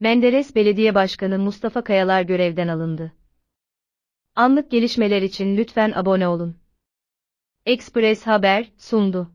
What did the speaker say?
Menderes Belediye Başkanı Mustafa Kayalar görevden alındı. Anlık gelişmeler için lütfen abone olun. Express Haber sundu.